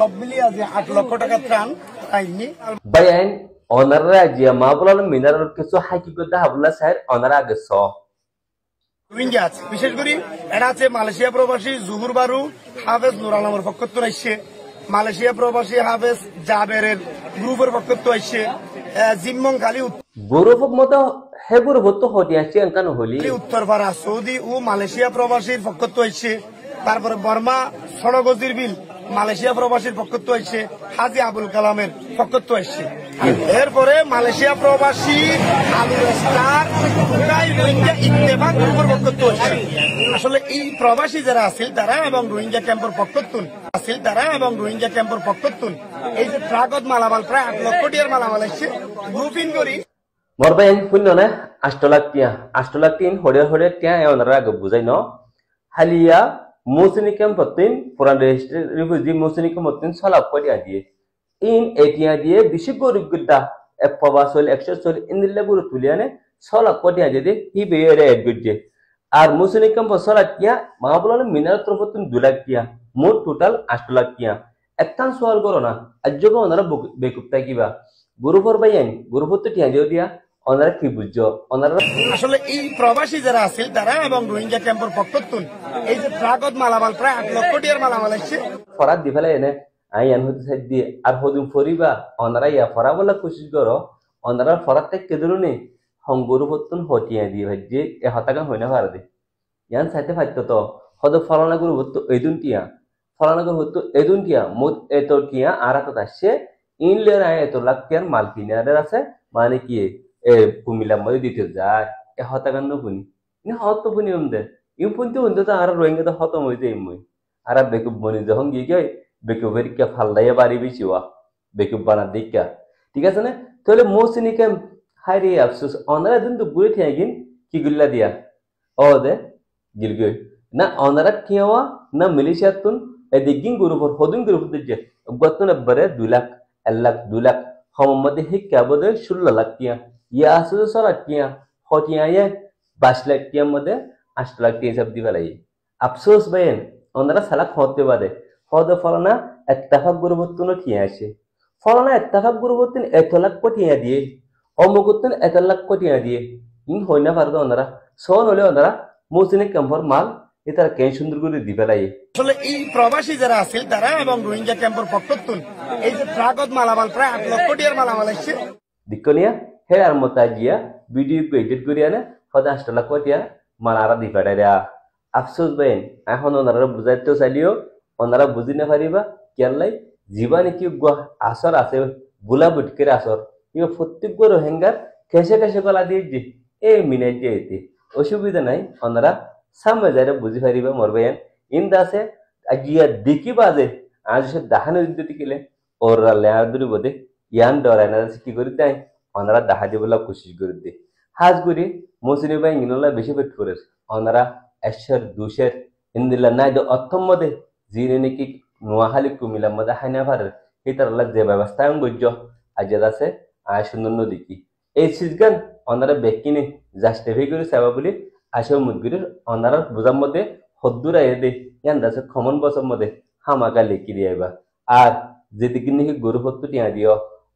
সব মিলিয়ে বয়ান অনাররা যে মাবলান মিনারের কিছু হাকিকত হাবলা সাহের বিশেষ করে এরা আছে মালয়েশিয়া প্রবাসী জুহুর বারু হাফেজ নুর আলমের আসছে মালয়েশিয়া প্রবাসী হাফেজ জাবেরের গ্রুপের আসছে জিম্মং খালি মতো হতে আসছে এনকান হলি সৌদি ও মালয়েশিয়া প্রবাসীর পক্ষত্ব আসছে তারপরে বর্মা সড়গজির বিল মালয়েশিয়া প্রবাসীর পক্ষত্ব আসছে হাজি আবুল কালামের পক্ষত্ব আসছে এরপরে মালয়েশিয়া প্রবাসী আবুল ইত্তেফাক গ্রুপের পক্ষত্ব আসছে আসলে এই প্রবাসী যারা আছিল তারা এবং রোহিঙ্গা ক্যাম্পের পক্ষত্ব আছিল তারা এবং রোহিঙ্গা ক্যাম্পের পক্ষত্ব এই যে ট্রাগত মালামাল প্রায় আট লক্ষ টিয়ার মালামাল আসছে গ্রুপিং করি মরবেন শূন্য নে আষ্ট লাখ টিয়া আষ্ট লাখ তিন হরে হরে টিয়া এনারা আগে বুঝাই ন হালিয়া موسنکم پتین فورن رجسٹر ریفیوجی موسنکم پتین سالاب کو دیا دیے ইন এটিয়া দিয়ে বিশেষ গরিব গুদ্দা এক প্রবাস হল একশো চল ইন্দ্রিলা গুরু তুলিয়ানে সলা কটিয়া দিয়ে হি বেয়রে এড গুজে আর মুসলিম সলা কিয়া মাহবুলানে মিনার ত্রপতুন দু লাখ কিয়া মোট টোটাল আট লাখ কিয়া একটান সোয়াল করো না আজ যোগ ওনারা বেকুপ্তা কিবা গুরুভর ভাইয়ান গুরুভর তো টিয়া দিয়া ওনারা কি বুঝছো ওনারা আসলে এই প্রবাসী যারা আছে তারা এবং রোহিঙ্গা ক্যাম্পের এই যে মালামাল প্রায় লক্ষ টিয়ার মালামাল আসছে দি ফেলে এনে আই এন হতে সাইড দিয়ে আর হদুম ফরিবা ওনারা ইয়া ফরা বলা কোশিশ করো ওনারা কেদুরু নেই হঙ্গুরু হতুন দিয়ে এ হতাকা হই না দে ইয়ান সাইতে ফাইত তো হদ ফলানা গুরু হতো এদুন টিয়া ফলানা গুরু হতো এদুন টিয়া মোট এত টিয়া আর হাতত আসছে ইনলের আয় এত লাখ টিয়ার মাল কিনে আছে মানে কি কুমিল্লা মধ্যে দ্বিতীয় যায় এ হতাকাণ্ড পুনি ইনি হত পুনি অমদে ইউ পুনতে অন্ত তো আর রোহিঙ্গা তো হতম হইতে ইমই আর বেকুব বনি যখন গিয়ে কি বেকুব এরিকা ফালদাইয়া বাড়ি বিচিওয়া বেকুব বানা দিকা ঠিক আছে না তাহলে মৌসিনিকে হাই রে আফসোস অনারা দিন তো ঘুরে ঠিয়া গিন কি গুল্লা দিয়া ও দে গিলগই না অনারা কিয়াওয়া না মিলিশিয়া তুন এদিকিং গ্রুপর হদিন গ্রুপ দিচ্ছে গত নব্বরে দুই লাখ এক লাখ দুই লাখ হমমদে হে ক্যাবদে ষোলো লাখ কিয়া या মধ্যে আষ্ট লাখ টি হিসাব দিবা লাগে আফসোস ওনারা হদ গুরুবর্তন গুরুবর্তন এত লাখ কটিয়া দিয়ে অমুকুত্তন এত লাখ কটিয়া দিয়ে ইন হই না পারদ ওনারা সন হলে ওনারা মাল এটা কেন সুন্দর করে দিবে লাগে আসলে এই প্রবাসী যারা আছে তারা এবং রোহিঙ্গা এই যে মালামাল প্রায় আট লক্ষ টিয়ার মালামাল আসছে he ar motajia video edit edit kori ana hoda astala kotia মানারা দি পেটাইরা আফসোস বেন এখন ওনারা বুঝাইতেও চালিও ওনারা বুঝি না পারিবা কেলাই জীবা নাকি আসর আছে বুলা বুটকের আসর ইয়ে প্রত্যেক রোহিঙ্গার কেসে কেসে গলা দিয়ে যে এ মিনাই যে অসুবিধা নাই ওনারা সামনে যারা বুঝি পারিবা মরবে ইন্দা আছে গিয়া দেখিবা যে আজ সে দাহানো দিতে গেলে ওর লেয়ার দূরে বোধে ইয়ান ডরায় না কি করি তাই ওনারা দেখা দিবলা কোশিশ করে দি হাজ করে মসিনী বাই ইংলা বেশি পেট করে ওনারা এসের দুশের ইন্দিলা নাই অর্থম মধ্যে যিনি নাকি নোয়াহালি কুমিলা মধ্যে হাইনা ভারের এই তারা যে ব্যবস্থা গজ্য আজাদ আছে আয় সুন্দর নদী কি এই সিজগান ওনারা বেকিনে জাস্টিফাই করে সেবা বলে আসে মুদগিরির ওনারা বোঝার মধ্যে হদ্দুরা এ দে ইয়ান্দাসে খমন বছর মধ্যে হামাকা লেখি দিয়ে আর যেদিকে নাকি গরু হত্তু টিয়া দিও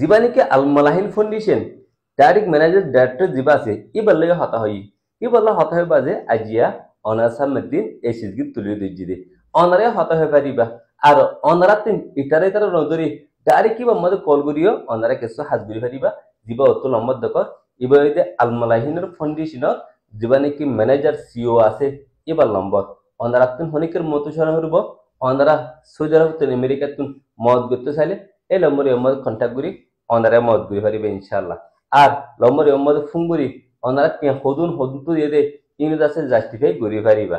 জিবানিকে আলমালাহিন ফাউন্ডেশন ডাইরেক্ট ম্যানেজার ডাইরেক্টর জীবা আছে ই বললে হতা হই ই বললে হতা হই বাজে আজিয়া অনাসাম দিন এই সিজগি তুলি দিজিদে অনারে হতা হই পারিবা আর অনারা তিন ইটারে তার নজরে ডাইরেক্ট কিবা মধ্যে কল করিও অনারা কিছু হাত করি পারিবা জীবা অত নম্বর দকর এবার যে আল মালাহিনের ফাউন্ডেশনত যিবা নাকি ম্যানেজার সিও আছে এবার নম্বর অনারা তিন হনিকের মতো সরা হইব অনারা সৌদি আরব আমেরিকা তুন মত করতে চাইলে এই লম্বরী অম্মদ খন্টাকগুড়ি অনারে মদ গুড়ি হারিবে ইনশাল্লাহ আর লম্বরী অম্মদ ফুঙ্গুড়ি অনারা হদুন হদুন তো দিয়ে দে ইনুদাসে জাস্টিফাই গুড়ি হারিবা